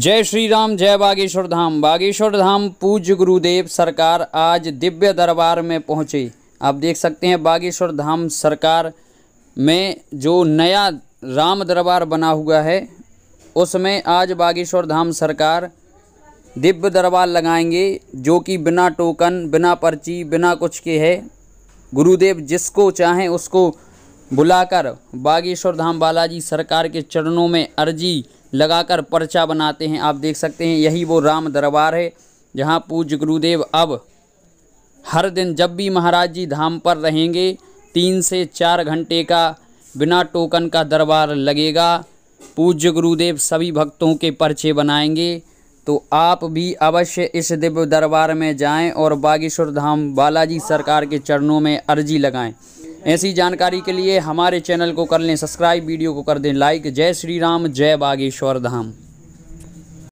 जय श्री राम जय बागेश्वर धाम बागेश्वर धाम पूज्य गुरुदेव सरकार आज दिव्य दरबार में पहुँचे आप देख सकते हैं बागेश्वर धाम सरकार में जो नया राम दरबार बना हुआ है उसमें आज बागेश्वर धाम सरकार दिव्य दरबार लगाएंगे जो कि बिना टोकन बिना पर्ची बिना कुछ के है गुरुदेव जिसको चाहें उसको बुलाकर बागेश्वर धाम बालाजी सरकार के चरणों में अर्जी लगाकर पर्चा बनाते हैं आप देख सकते हैं यही वो राम दरबार है जहाँ पूज्य गुरुदेव अब हर दिन जब भी महाराज जी धाम पर रहेंगे तीन से चार घंटे का बिना टोकन का दरबार लगेगा पूज्य गुरुदेव सभी भक्तों के पर्चे बनाएंगे तो आप भी अवश्य इस दिव्य दरबार में जाएं और बागेश्वर धाम बालाजी सरकार के चरणों में अर्जी लगाएं ऐसी जानकारी के लिए हमारे चैनल को कर लें सब्सक्राइब वीडियो को कर दें लाइक जय श्री राम जय बागेश्वर धाम